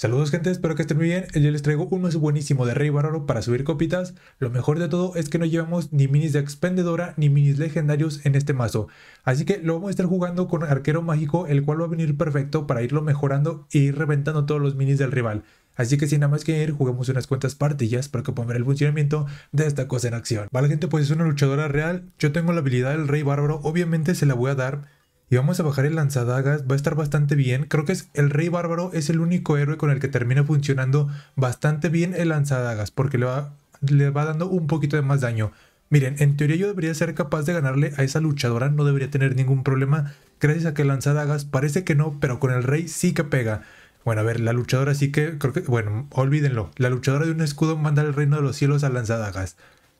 Saludos gente, espero que estén muy bien. Yo les traigo un mazo buenísimo de Rey Bárbaro para subir copitas. Lo mejor de todo es que no llevamos ni minis de expendedora ni minis legendarios en este mazo. Así que lo vamos a estar jugando con arquero mágico, el cual va a venir perfecto para irlo mejorando e ir reventando todos los minis del rival. Así que sin nada más que ir, juguemos unas cuantas partillas para que puedan ver el funcionamiento de esta cosa en acción. Vale gente, pues es una luchadora real. Yo tengo la habilidad del Rey Bárbaro, obviamente se la voy a dar y vamos a bajar el lanzadagas, va a estar bastante bien. Creo que es el rey bárbaro es el único héroe con el que termina funcionando bastante bien el lanzadagas, porque le va, le va dando un poquito de más daño. Miren, en teoría yo debería ser capaz de ganarle a esa luchadora, no debería tener ningún problema, gracias a que lanzadagas parece que no, pero con el rey sí que pega. Bueno, a ver, la luchadora sí que, creo que, bueno, olvídenlo, la luchadora de un escudo manda el reino de los cielos a lanzadagas.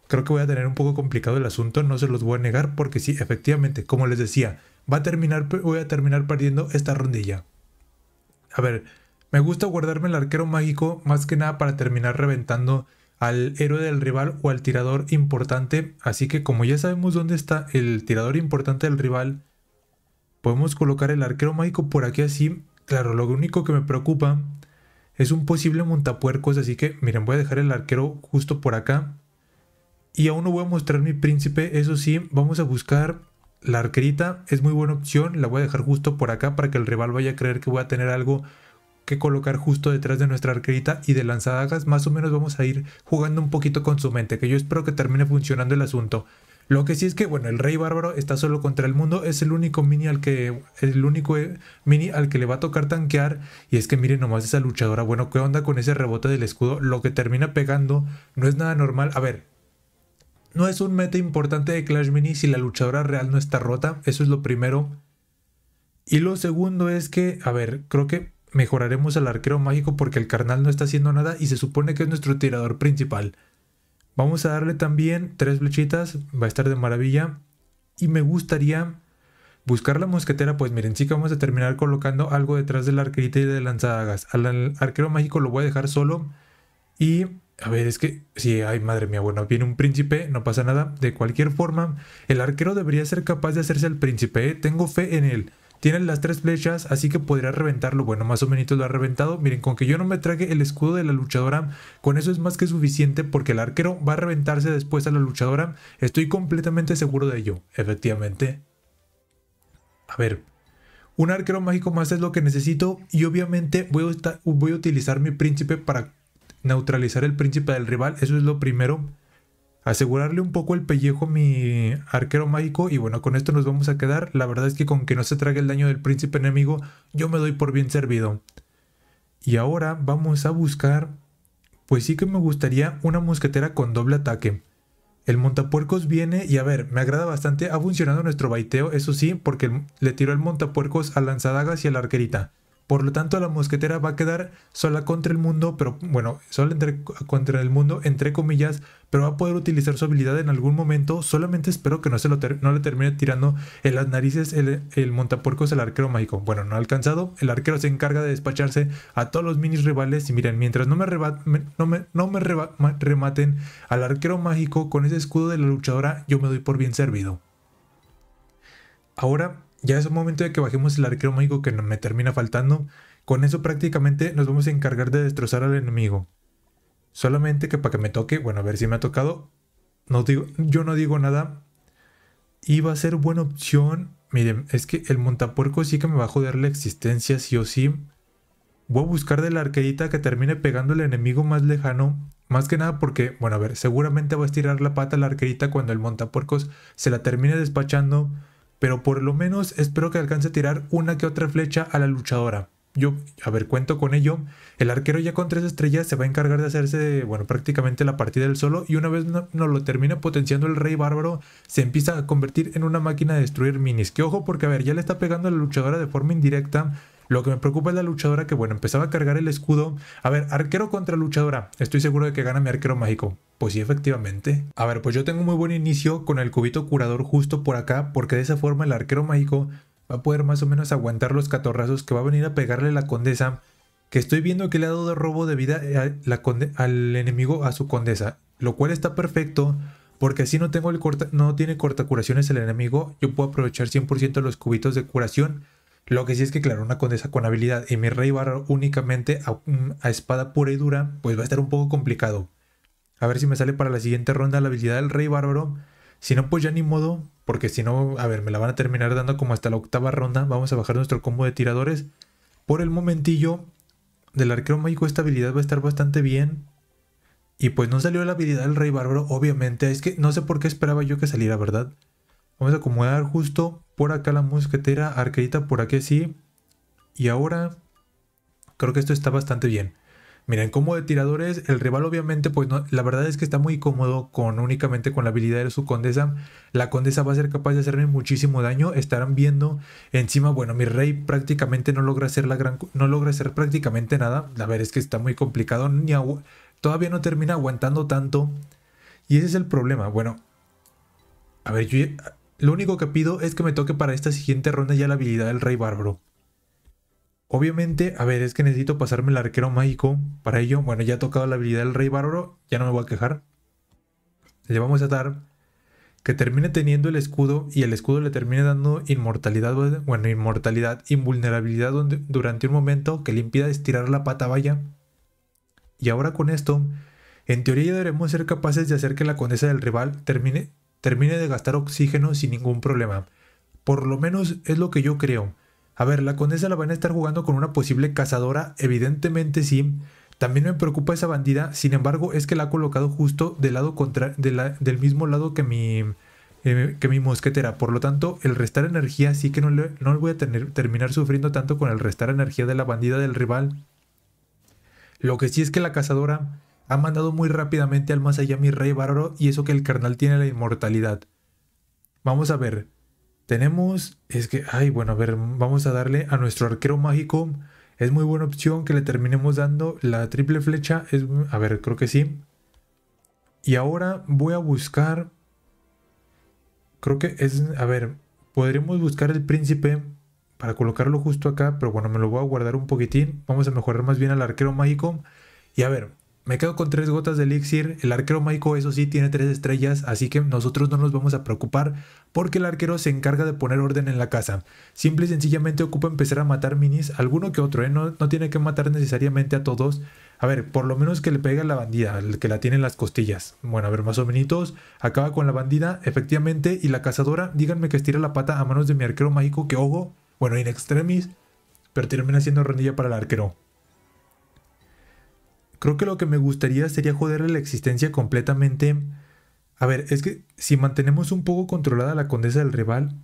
Creo que voy a tener un poco complicado el asunto, no se los voy a negar, porque sí, efectivamente, como les decía, terminar, voy a terminar perdiendo esta rondilla. A ver, me gusta guardarme el arquero mágico más que nada para terminar reventando al héroe del rival o al tirador importante. Así que como ya sabemos dónde está el tirador importante del rival, podemos colocar el arquero mágico por aquí así. Claro, lo único que me preocupa es un posible montapuercos, así que miren, voy a dejar el arquero justo por acá. Y aún no voy a mostrar mi príncipe, eso sí, vamos a buscar la arquerita es muy buena opción, la voy a dejar justo por acá para que el rival vaya a creer que voy a tener algo que colocar justo detrás de nuestra arquerita y de lanzadagas. Más o menos vamos a ir jugando un poquito con su mente, que yo espero que termine funcionando el asunto. Lo que sí es que, bueno, el rey bárbaro está solo contra el mundo, es el único mini al que, el único eh, mini al que le va a tocar tanquear, y es que miren nomás esa luchadora, bueno, ¿qué onda con ese rebote del escudo? Lo que termina pegando no es nada normal, a ver, no es un meta importante de Clash Mini si la luchadora real no está rota, eso es lo primero. Y lo segundo es que, a ver, creo que mejoraremos al arquero mágico porque el carnal no está haciendo nada y se supone que es nuestro tirador principal. Vamos a darle también tres flechitas, va a estar de maravilla. Y me gustaría buscar la mosquetera, pues miren, sí que vamos a terminar colocando algo detrás del arquerita y de Lanzadagas. Al arquero mágico lo voy a dejar solo y a ver, es que, sí, ay, madre mía, bueno, viene un príncipe, no pasa nada. De cualquier forma, el arquero debería ser capaz de hacerse el príncipe, ¿eh? tengo fe en él. Tiene las tres flechas, así que podría reventarlo. Bueno, más o menos lo ha reventado. Miren, con que yo no me trague el escudo de la luchadora, con eso es más que suficiente porque el arquero va a reventarse después a la luchadora. Estoy completamente seguro de ello, efectivamente. A ver, un arquero mágico más es lo que necesito y obviamente voy a utilizar mi príncipe para neutralizar el príncipe del rival, eso es lo primero. Asegurarle un poco el pellejo a mi arquero mágico y bueno, con esto nos vamos a quedar. La verdad es que con que no se trague el daño del príncipe enemigo, yo me doy por bien servido. Y ahora vamos a buscar... Pues sí que me gustaría una mosquetera con doble ataque. El montapuercos viene y a ver, me agrada bastante. Ha funcionado nuestro baiteo, eso sí, porque le tiró el montapuercos a lanzadagas y a la arquerita. Por lo tanto, la mosquetera va a quedar sola contra el mundo, pero bueno, sola contra el mundo, entre comillas, pero va a poder utilizar su habilidad en algún momento. Solamente espero que no, se lo no le termine tirando en las narices el, el montapuercos el arquero mágico. Bueno, no ha alcanzado. El arquero se encarga de despacharse a todos los minis rivales. Y miren, mientras no me, no me, rematen al arquero mágico con ese escudo de la luchadora, yo me doy por bien servido. Ahora ya es un momento de que bajemos el arquero mágico que me termina faltando. Con eso prácticamente nos vamos a encargar de destrozar al enemigo. Solamente que para que me toque, bueno, a ver si me ha tocado. No digo, yo no digo nada. Y va a ser buena opción. Miren, es que el montapuerco sí que me va a joder la existencia, sí o sí. Voy a buscar de la arquerita que termine pegando al enemigo más lejano. Más que nada porque, bueno, a ver, seguramente va a estirar la pata la arquerita cuando el montapuercos se la termine despachando pero por lo menos espero que alcance a tirar una que otra flecha a la luchadora yo, a ver, cuento con ello. El arquero ya con tres estrellas se va a encargar de hacerse, bueno, prácticamente la partida del solo. Y una vez no, lo termina potenciando el rey bárbaro, se empieza a convertir en una máquina de destruir minis. Que ojo, porque a ver, ya le está pegando a la luchadora de forma indirecta. Lo que me preocupa es la luchadora que, bueno, empezaba a cargar el escudo. A ver, arquero contra luchadora. Estoy seguro de que gana mi arquero mágico. Pues sí, efectivamente. A ver, pues yo tengo muy buen inicio con el cubito curador justo por acá, porque de esa forma el arquero mágico va a poder más o menos aguantar los catorrazos que va a venir a pegarle la condesa, que estoy viendo que le ha dado robo de vida eh, al enemigo a su condesa, lo cual está perfecto porque así no, tengo el corta no tiene curaciones el enemigo, yo puedo aprovechar 100% los cubitos de curación, lo que sí es que claro, una condesa con habilidad y mi rey bárbaro únicamente a, a espada pura y dura, pues va a estar un poco complicado. A ver si me sale para la siguiente ronda la habilidad del Rey Bárbaro. Si no, pues ya ni modo, porque si no, a ver, me la van a terminar dando como hasta la octava ronda. Vamos a bajar nuestro combo de tiradores. Por el momentillo, del arquero mágico esta habilidad va a estar bastante bien. Y pues no salió la habilidad del rey bárbaro, obviamente. Es que no sé por qué esperaba yo que saliera, ¿verdad? Vamos a acomodar justo por acá la mosquetera, arquerita por aquí sí. Y ahora creo que esto está bastante bien. Miren, como de tiradores, el rival obviamente, pues la verdad es que está muy cómodo con únicamente con la habilidad de su condesa. La condesa va a ser capaz de hacerme muchísimo daño. Estarán viendo encima, bueno, mi rey prácticamente no logra hacer la gran, no logra hacer prácticamente nada. La ver es que está muy complicado. todavía no termina aguantando tanto. Y ese es el problema. Bueno, a ver, yo lo único que pido es que me toque para esta siguiente ronda ya la habilidad del rey bárbaro. Obviamente, a ver, es que necesito pasarme el arquero mágico. Para ello, bueno, ya ha tocado la habilidad del rey bárbaro, ya no me voy a quejar. Le vamos a dar que termine teniendo el escudo y el escudo le termine dando inmortalidad, bueno, inmortalidad, invulnerabilidad durante un momento que le impida estirar la pata vaya. Y ahora con esto, en teoría deberemos ser capaces de hacer que la condesa del rival termine, termine de gastar oxígeno sin ningún problema. Por lo menos es lo que yo creo. A ver, la condesa la van a estar jugando con una posible cazadora, evidentemente sí. También me preocupa esa bandida, sin embargo es que la ha colocado justo del, lado contra del mismo lado que mi, eh, que mi mosquetera. Por lo tanto, el restar energía sí que no, le voy a tener terminar sufriendo tanto con el restar energía de la bandida del rival. Lo que sí es que la cazadora ha mandado muy rápidamente al más allá mi rey bárbaro y eso que el carnal tiene la inmortalidad. Vamos a ver, tenemos, es que, ay, bueno, a ver, vamos a darle a nuestro arquero mágico. Es muy buena opción que le terminemos dando la triple flecha. Es, a ver, creo que sí. Y ahora voy a buscar... Creo que es... A ver, podremos buscar el príncipe para colocarlo justo acá. Pero bueno, me lo voy a guardar un poquitín. Vamos a mejorar más bien al arquero mágico. Y a ver, me quedo con tres gotas de elixir. El arquero mágico, eso sí, tiene tres estrellas, así que nosotros no nos vamos a preocupar porque el arquero se encarga de poner orden en la casa. Simple y sencillamente ocupa empezar a matar minis, alguno que otro, ¿eh? no, no tiene que matar necesariamente a todos. A ver, por lo menos que le pegue a la bandida, el que la tiene en las costillas. Bueno, a ver, más o menos. Acaba con la bandida, efectivamente. Y la cazadora, díganme que estira la pata a manos de mi arquero mágico, que ojo. Bueno, in extremis. Pero termina siendo rendilla para el arquero. Creo que lo que me gustaría sería joderle la existencia completamente. A ver, es que si mantenemos un poco controlada la condesa del rival,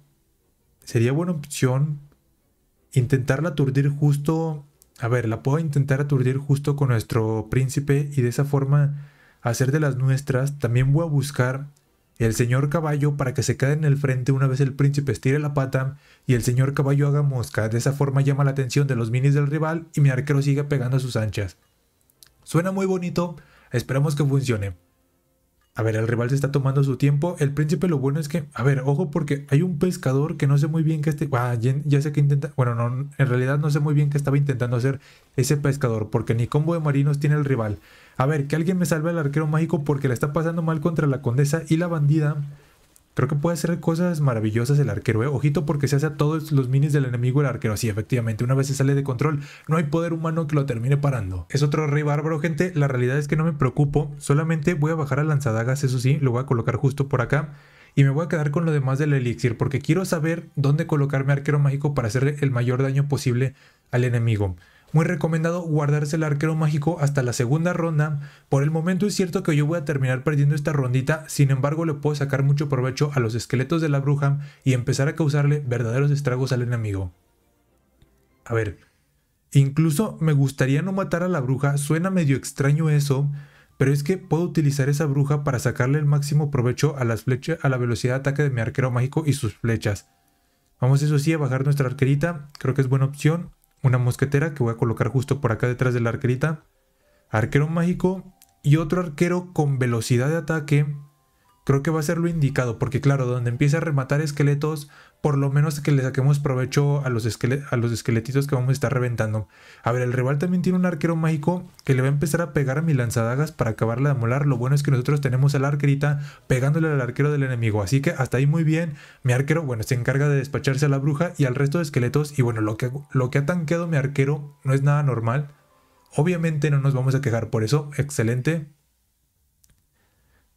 sería buena opción intentarla aturdir justo. A ver, la puedo intentar aturdir justo con nuestro príncipe y de esa forma hacer de las nuestras. También voy a buscar el señor caballo para que se quede en el frente una vez el príncipe estire la pata y el señor caballo haga mosca. De esa forma llama la atención de los minis del rival y mi arquero sigue pegando a sus anchas. Suena muy bonito, esperamos que funcione. A ver, el rival se está tomando su tiempo. El príncipe lo bueno es que, a ver, ojo porque hay un pescador que no sé muy bien qué este, ah, ya, sé que intenta, bueno, no, en realidad no sé muy bien qué estaba intentando hacer ese pescador porque ni combo de marinos tiene el rival. A ver, que alguien me salve al arquero mágico porque le está pasando mal contra la condesa y la bandida Creo que puede hacer cosas maravillosas el arquero, ¿eh? Ojito porque se hace a todos los minis del enemigo el arquero. así efectivamente, una vez se sale de control, no hay poder humano que lo termine parando. Es otro rey bárbaro, gente. La realidad es que no me preocupo. Solamente voy a bajar a lanzadagas, eso sí, lo voy a colocar justo por acá. Y me voy a quedar con lo demás del elixir porque quiero saber dónde colocarme arquero mágico para hacerle el mayor daño posible al enemigo. Muy recomendado guardarse el arquero mágico hasta la segunda ronda. Por el momento es cierto que yo voy a terminar perdiendo esta rondita, sin embargo le puedo sacar mucho provecho a los esqueletos de la bruja y empezar a causarle verdaderos estragos al enemigo. A ver, incluso me gustaría no matar a la bruja, suena medio extraño eso, pero es que puedo utilizar esa bruja para sacarle el máximo provecho a las flechas, a la velocidad de ataque de mi arquero mágico y sus flechas. Vamos eso sí a bajar nuestra arquerita, creo que es buena opción una mosquetera que voy a colocar justo por acá detrás de la arquerita, arquero mágico y otro arquero con velocidad de ataque creo que va a ser lo indicado, porque claro, donde empieza a rematar esqueletos, por lo menos que le saquemos provecho a los, a los esqueletitos que vamos a estar reventando. A ver, el rival también tiene un arquero mágico que le va a empezar a pegar a mi lanzadagas para acabarla de molar. Lo bueno es que nosotros tenemos a la arquerita pegándole al arquero del enemigo, así que hasta ahí muy bien. Mi arquero, bueno, se encarga de despacharse a la bruja y al resto de esqueletos. Y bueno, lo que, lo que ha tanqueado mi arquero no es nada normal. Obviamente no nos vamos a quejar por eso, excelente,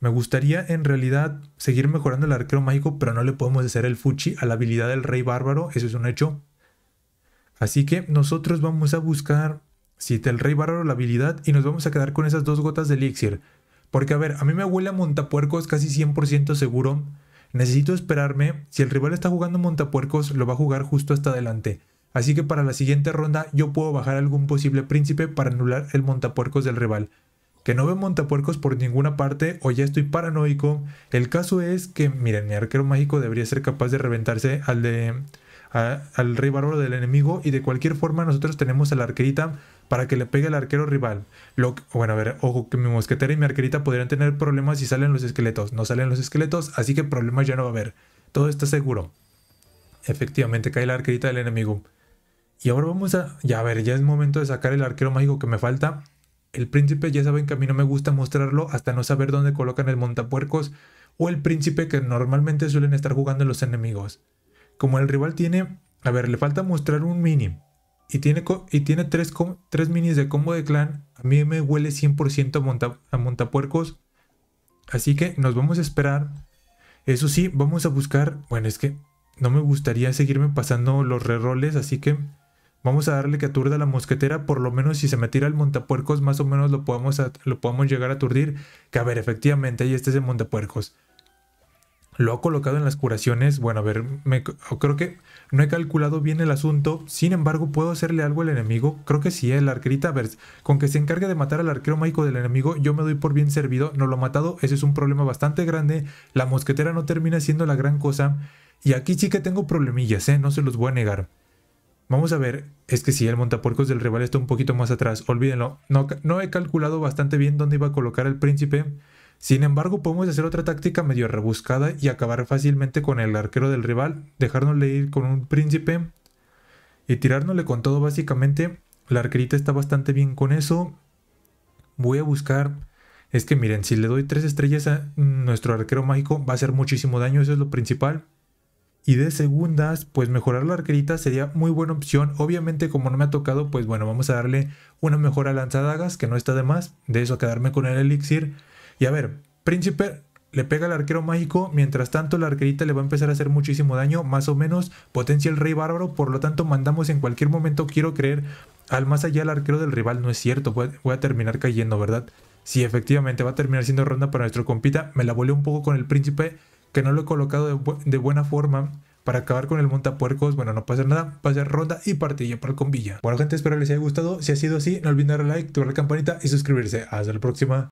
me gustaría en realidad seguir mejorando el arquero mágico, pero no le podemos hacer el fuchi a la habilidad del rey bárbaro, eso es un hecho. Así que nosotros vamos a buscar si el rey bárbaro la habilidad y nos vamos a quedar con esas dos gotas de elixir. Porque a ver, a mí me huele a montapuercos casi 100% seguro. Necesito esperarme. Si el rival está jugando montapuercos, lo va a jugar justo hasta adelante. Así que para la siguiente ronda yo puedo bajar algún posible príncipe para anular el montapuercos del rival que no veo montapuercos por ninguna parte o ya estoy paranoico. El caso es que, miren, mi arquero mágico debería ser capaz de reventarse al de... al rey bárbaro del enemigo y de cualquier forma nosotros tenemos a la arquerita para que le pegue al arquero rival. Lo, bueno, a ver, ojo que mi mosquetera y mi arquerita podrían tener problemas si salen los esqueletos. No salen los esqueletos, así que problemas ya no va a haber. Todo está seguro. Efectivamente, cae la arquerita del enemigo. Y ahora vamos a... Ya, a ver, ya es momento de sacar el arquero mágico que me falta el príncipe ya saben que a mí no me gusta mostrarlo hasta no saber dónde colocan el montapuercos o el príncipe que normalmente suelen estar jugando los enemigos. Como el rival tiene, a ver, le falta mostrar un mini y tiene, y tiene tres, minis de combo de clan, a mí me huele 100% a, monta a montapuercos. Así que nos vamos a esperar. Eso sí, vamos a buscar, bueno, es que no me gustaría seguirme pasando los reroles, así que Vamos a darle que aturda a la mosquetera, por lo menos si se me tira el montapuercos, más o menos lo podemos, lo podemos llegar a aturdir. Que a ver, efectivamente, ahí está ese montapuercos. Lo ha colocado en las curaciones. Bueno, a ver, creo que no he calculado bien el asunto. Sin embargo, ¿puedo hacerle algo al enemigo? Creo que sí, el arquerita. A ver, con que se encargue de matar al arquero mágico del enemigo, yo me doy por bien servido. No lo ha matado, ese es un problema bastante grande. La mosquetera no termina siendo la gran cosa. Y aquí sí que tengo problemillas, ¿eh? No se los voy a negar. Vamos a ver, es que si el montapuercos del rival está un poquito más atrás, olvídenlo. No, no he calculado bastante bien dónde iba a colocar el príncipe. Sin embargo, podemos hacer otra táctica medio rebuscada y acabar fácilmente con el arquero del rival, dejárnosle ir con un príncipe y tirárnosle con todo básicamente. La arquerita está bastante bien con eso. Voy a buscar... Es que miren, si le doy tres estrellas a nuestro arquero mágico va a hacer muchísimo daño, eso es lo principal y de segundas, pues mejorar la arquerita sería muy buena opción. Obviamente, como no me ha tocado, pues bueno, vamos a darle una mejora a lanzadagas, que no está de más. De eso, quedarme con el elixir. Y a ver, príncipe le pega al arquero mágico. Mientras tanto, la arquerita le va a empezar a hacer muchísimo daño, más o menos. Potencia el rey bárbaro, por lo tanto, mandamos en cualquier momento, quiero creer, al más allá al arquero del rival. No es cierto, voy a terminar cayendo, ¿verdad? Sí, efectivamente, va a terminar siendo ronda para nuestro compita. Me la volé un poco con el príncipe que no lo he colocado de, buena forma para acabar con el montapuercos, bueno, no pasa nada, Pasa ronda y partilla para el combilla Bueno, gente, espero les haya gustado. Si ha sido así, no olviden darle like, tocar la campanita y suscribirse. Hasta la próxima.